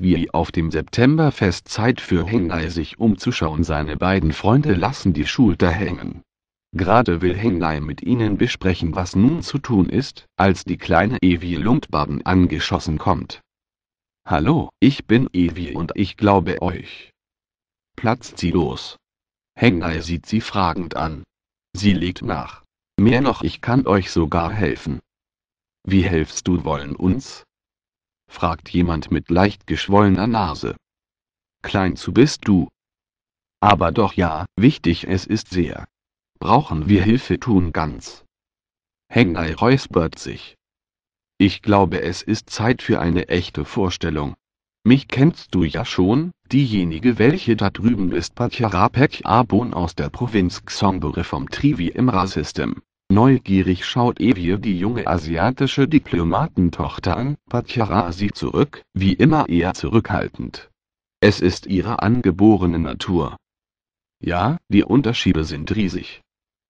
wie auf dem Septemberfest Zeit für Henley sich umzuschauen. Seine beiden Freunde lassen die Schulter hängen. Gerade will Henley mit ihnen besprechen, was nun zu tun ist, als die kleine Evie Lundbaden angeschossen kommt. Hallo, ich bin Evie und ich glaube euch. Platzt sie los. Henley sieht sie fragend an. Sie legt nach. Mehr noch, ich kann euch sogar helfen. Wie helfst du wollen uns? fragt jemand mit leicht geschwollener Nase. Klein zu bist du. Aber doch ja, wichtig es ist sehr. Brauchen wir Hilfe tun ganz. Hengai räuspert sich. Ich glaube es ist Zeit für eine echte Vorstellung. Mich kennst du ja schon, diejenige welche da drüben ist Patjarapek Abon aus der Provinz Xongbore vom Trivi Imra System. Neugierig schaut Evie die junge asiatische Diplomatentochter an, Patjara sie zurück, wie immer eher zurückhaltend. Es ist ihre angeborene Natur. Ja, die Unterschiede sind riesig.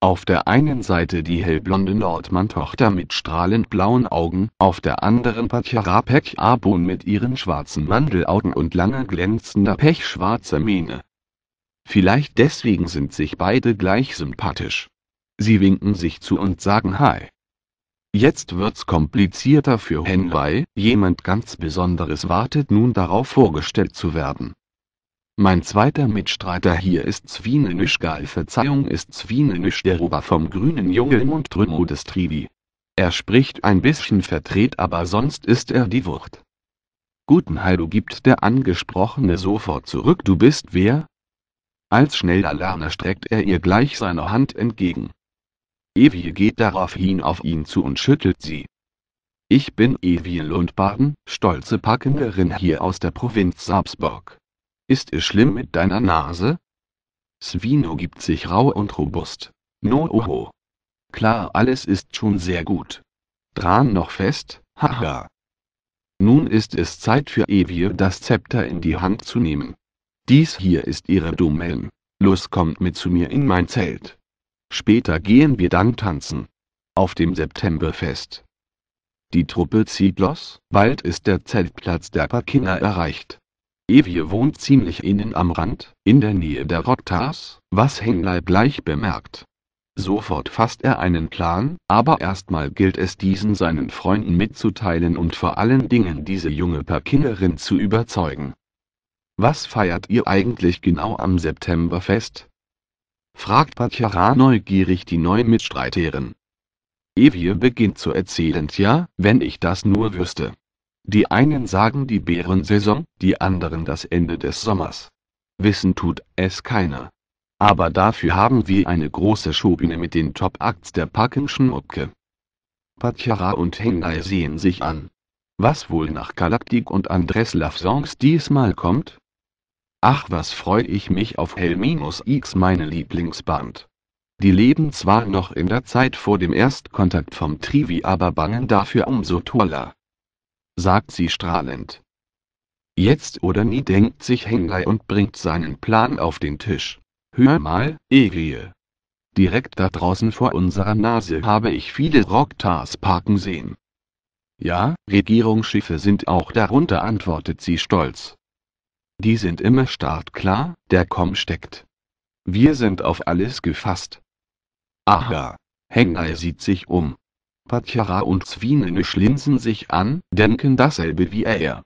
Auf der einen Seite die hellblonde Nordmann-Tochter mit strahlend blauen Augen, auf der anderen Patjara Pech mit ihren schwarzen Mandelaugen und langer glänzender pechschwarzer Mähne. Vielleicht deswegen sind sich beide gleich sympathisch. Sie winken sich zu und sagen Hi. Jetzt wird's komplizierter für Henry, jemand ganz Besonderes wartet nun darauf vorgestellt zu werden. Mein zweiter Mitstreiter hier ist Zwinenisch Gal Verzeihung ist Zwinenisch der Ober vom grünen Jungen und Trümmo des Trivi. Er spricht ein bisschen verdreht aber sonst ist er die Wucht. Guten Hallo gibt der Angesprochene sofort zurück du bist wer? Als schneller Lerner streckt er ihr gleich seine Hand entgegen. Evie geht daraufhin auf ihn zu und schüttelt sie. Ich bin Evie Lundbaden, stolze Packenderin hier aus der Provinz Salzburg. Ist es schlimm mit deiner Nase? Svino gibt sich rau und robust. No oho. Klar, alles ist schon sehr gut. Dran noch fest, haha. Nun ist es Zeit für Evie, das Zepter in die Hand zu nehmen. Dies hier ist ihre Domain. Los kommt mit zu mir in mein Zelt. Später gehen wir dann tanzen. Auf dem Septemberfest. Die Truppe zieht los, bald ist der Zeltplatz der Parkina erreicht. Evie wohnt ziemlich innen am Rand, in der Nähe der Rottars, was Henley gleich bemerkt. Sofort fasst er einen Plan, aber erstmal gilt es diesen seinen Freunden mitzuteilen und vor allen Dingen diese junge Pekinerin zu überzeugen. Was feiert ihr eigentlich genau am Septemberfest? fragt Pachara neugierig die neuen Mitstreiterin. Evie beginnt zu erzählen, tja, wenn ich das nur wüsste. Die einen sagen die Bärensaison, die anderen das Ende des Sommers. Wissen tut es keiner. Aber dafür haben wir eine große Schubine mit den Top-Acts der Packenschen Upke. Patjara und Hengai sehen sich an. Was wohl nach Galaktik und Andreslav Songs diesmal kommt? Ach was freu ich mich auf Helminus x meine Lieblingsband. Die leben zwar noch in der Zeit vor dem Erstkontakt vom Trivi aber bangen dafür umso toller. Sagt sie strahlend. Jetzt oder nie denkt sich Henley und bringt seinen Plan auf den Tisch. Hör mal, Egie. Direkt da draußen vor unserer Nase habe ich viele Rocktars parken sehen. Ja, Regierungsschiffe sind auch darunter, antwortet sie stolz. Die sind immer startklar, der Komm steckt. Wir sind auf alles gefasst. Aha. Hengai sieht sich um. Patjara und Zwinene schlinsen sich an, denken dasselbe wie er.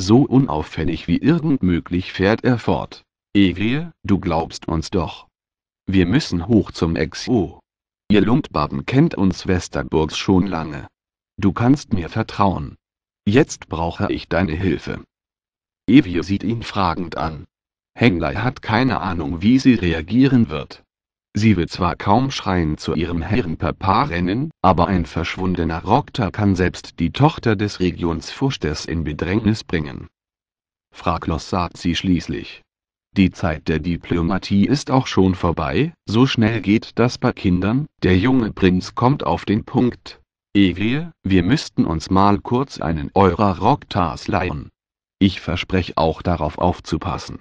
So unauffällig wie irgend möglich fährt er fort. Egrie, du glaubst uns doch. Wir müssen hoch zum Exo. Ihr Lumpbaben kennt uns Westerburgs schon lange. Du kannst mir vertrauen. Jetzt brauche ich deine Hilfe. Evie sieht ihn fragend an. Henley hat keine Ahnung, wie sie reagieren wird. Sie will zwar kaum schreien zu ihrem Herrenpapa rennen, aber ein verschwundener Rockter kann selbst die Tochter des Regionsfursters in Bedrängnis bringen. Fraglos sagt sie schließlich. Die Zeit der Diplomatie ist auch schon vorbei, so schnell geht das bei Kindern, der junge Prinz kommt auf den Punkt. Evie, wir müssten uns mal kurz einen eurer Rocktars leihen. Ich verspreche auch darauf aufzupassen.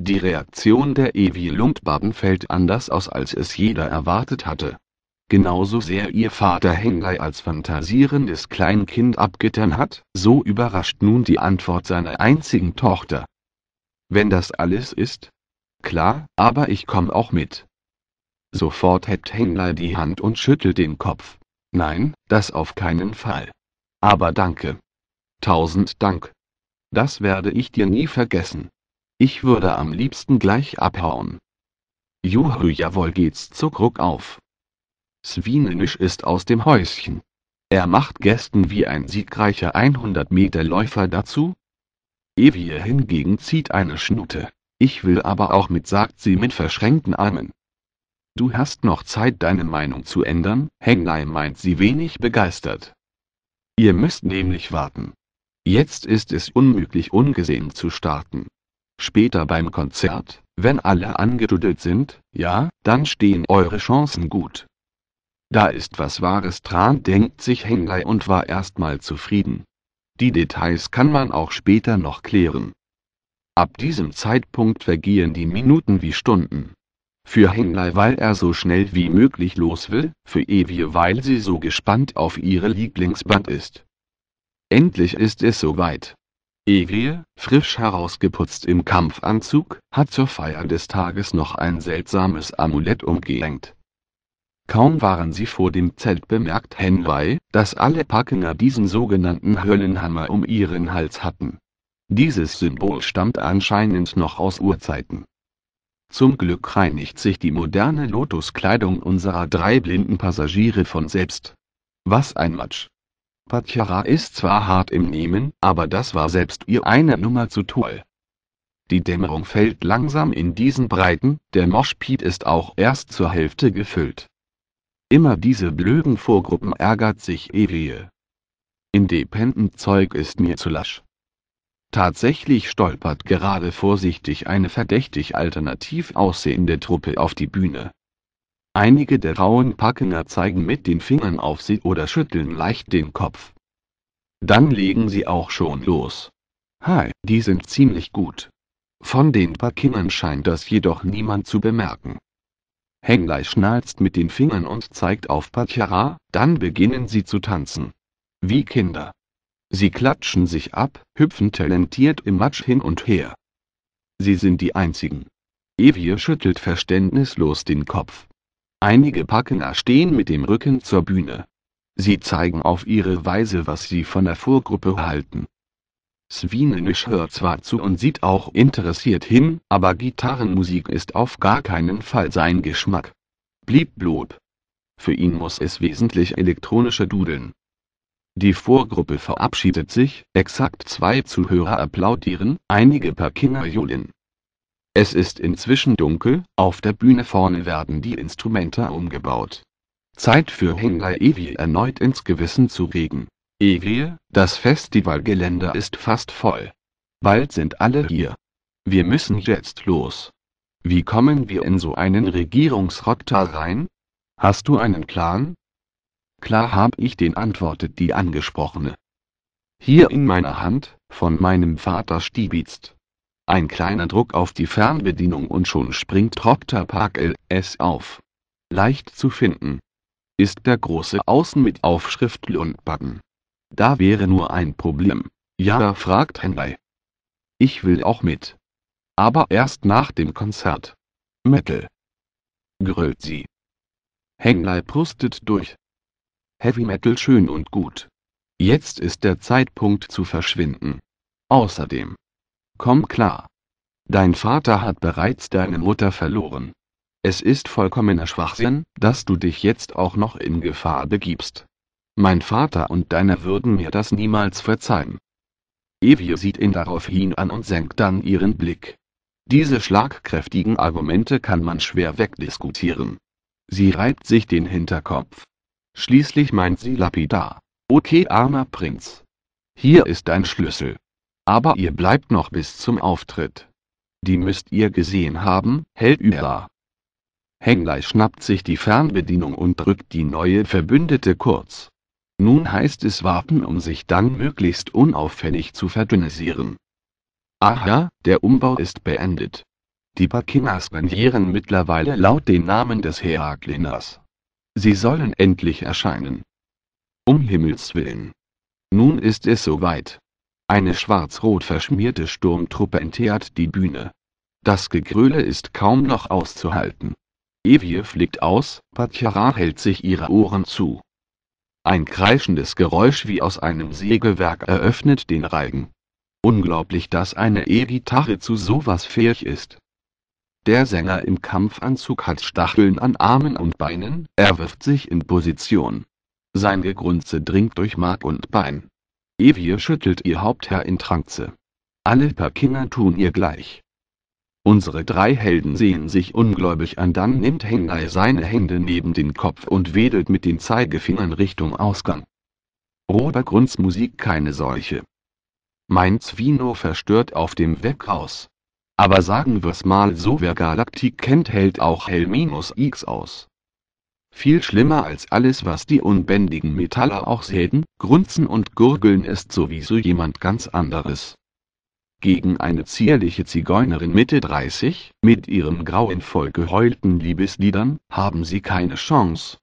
Die Reaktion der Evi Lundbaden fällt anders aus, als es jeder erwartet hatte. Genauso sehr ihr Vater Hengai als fantasierendes Kleinkind abgetan hat, so überrascht nun die Antwort seiner einzigen Tochter. Wenn das alles ist? Klar, aber ich komm auch mit. Sofort hebt Hengai die Hand und schüttelt den Kopf. Nein, das auf keinen Fall. Aber danke. Tausend Dank. Das werde ich dir nie vergessen. Ich würde am liebsten gleich abhauen. Juhu, jawohl geht's Krug auf. Swinisch ist aus dem Häuschen. Er macht Gästen wie ein siegreicher 100-Meter-Läufer dazu. Evie hingegen zieht eine Schnute. Ich will aber auch mit, sagt sie mit verschränkten Armen. Du hast noch Zeit, deine Meinung zu ändern, Henley meint sie wenig begeistert. Ihr müsst nämlich warten. Jetzt ist es unmöglich ungesehen zu starten. Später beim Konzert, wenn alle angetüdelt sind, ja, dann stehen eure Chancen gut. Da ist was Wahres dran, denkt sich Henley und war erstmal zufrieden. Die Details kann man auch später noch klären. Ab diesem Zeitpunkt vergehen die Minuten wie Stunden. Für Henley, weil er so schnell wie möglich los will, für Evie, weil sie so gespannt auf ihre Lieblingsband ist. Endlich ist es soweit. Egrie, frisch herausgeputzt im Kampfanzug, hat zur Feier des Tages noch ein seltsames Amulett umgehängt. Kaum waren sie vor dem Zelt bemerkt Henwei, dass alle Packener diesen sogenannten Höllenhammer um ihren Hals hatten. Dieses Symbol stammt anscheinend noch aus Urzeiten. Zum Glück reinigt sich die moderne Lotuskleidung unserer drei blinden Passagiere von selbst. Was ein Matsch. Patchara ist zwar hart im Nehmen, aber das war selbst ihr eine Nummer zu toll. Die Dämmerung fällt langsam in diesen Breiten, der Moshpit ist auch erst zur Hälfte gefüllt. Immer diese blöden Vorgruppen ärgert sich Ewie. Independent-Zeug ist mir zu lasch. Tatsächlich stolpert gerade vorsichtig eine verdächtig alternativ aussehende Truppe auf die Bühne. Einige der rauen Packinger zeigen mit den Fingern auf sie oder schütteln leicht den Kopf. Dann legen sie auch schon los. Hi, die sind ziemlich gut. Von den Packingern scheint das jedoch niemand zu bemerken. Henglei schnalzt mit den Fingern und zeigt auf Pachara, dann beginnen sie zu tanzen. Wie Kinder. Sie klatschen sich ab, hüpfen talentiert im Matsch hin und her. Sie sind die einzigen. Evie schüttelt verständnislos den Kopf. Einige Packener stehen mit dem Rücken zur Bühne. Sie zeigen auf ihre Weise, was sie von der Vorgruppe halten. Svinenisch hört zwar zu und sieht auch interessiert hin, aber Gitarrenmusik ist auf gar keinen Fall sein Geschmack. Blieb blob. Für ihn muss es wesentlich elektronischer Dudeln. Die Vorgruppe verabschiedet sich, exakt zwei Zuhörer applaudieren, einige Pekiner johlen. Es ist inzwischen dunkel, auf der Bühne vorne werden die Instrumente umgebaut. Zeit für Henga Evi erneut ins Gewissen zu regen. Evi, das Festivalgelände ist fast voll. Bald sind alle hier. Wir müssen jetzt los. Wie kommen wir in so einen Regierungsrotta rein? Hast du einen Plan? Klar hab ich den, antwortet die Angesprochene. Hier in meiner Hand, von meinem Vater Stibitzt. Ein kleiner Druck auf die Fernbedienung und schon springt Rockter Park LS auf. Leicht zu finden ist der große Außen mit Aufschrift Lundbacken. Da wäre nur ein Problem. Ja, fragt Henley. Ich will auch mit. Aber erst nach dem Konzert. Metal. Grölt sie. Henley prustet durch. Heavy Metal schön und gut. Jetzt ist der Zeitpunkt zu verschwinden. Außerdem Komm klar. Dein Vater hat bereits deine Mutter verloren. Es ist vollkommener Schwachsinn, dass du dich jetzt auch noch in Gefahr begibst. Mein Vater und deiner würden mir das niemals verzeihen. Evie sieht ihn daraufhin an und senkt dann ihren Blick. Diese schlagkräftigen Argumente kann man schwer wegdiskutieren. Sie reibt sich den Hinterkopf. Schließlich meint sie lapidar. Okay, armer Prinz. Hier ist dein Schlüssel aber ihr bleibt noch bis zum Auftritt. Die müsst ihr gesehen haben, hält Hellüla. Henglei schnappt sich die Fernbedienung und drückt die neue Verbündete kurz. Nun heißt es warten, um sich dann möglichst unauffällig zu verdünnisieren. Aha, der Umbau ist beendet. Die Bakinas rendieren mittlerweile laut den Namen des Heraklinas. Sie sollen endlich erscheinen. Um Himmels willen. Nun ist es soweit. Eine schwarz-rot verschmierte Sturmtruppe enteert die Bühne. Das Gegröle ist kaum noch auszuhalten. Evie fliegt aus, Patjara hält sich ihre Ohren zu. Ein kreischendes Geräusch wie aus einem Sägewerk eröffnet den Reigen. Unglaublich, dass eine E-Gitarre zu sowas fähig ist. Der Sänger im Kampfanzug hat Stacheln an Armen und Beinen, er wirft sich in Position. Sein Gegrunze dringt durch Mark und Bein. Evie schüttelt ihr Haupt in Trance. Alle Parkinger tun ihr gleich. Unsere drei Helden sehen sich ungläubig an, dann nimmt Hengai seine Hände neben den Kopf und wedelt mit den Zeigefingern Richtung Ausgang. Robergrunds Musik keine solche. Mein Zwino verstört auf dem Weg raus. Aber sagen wir's mal so, wer Galaktik kennt, hält auch Hell-X aus. Viel schlimmer als alles was die unbändigen Metaller auch sägen, grunzen und gurgeln ist sowieso jemand ganz anderes. Gegen eine zierliche Zigeunerin Mitte 30, mit ihrem grauen voll geheulten Liebesliedern, haben sie keine Chance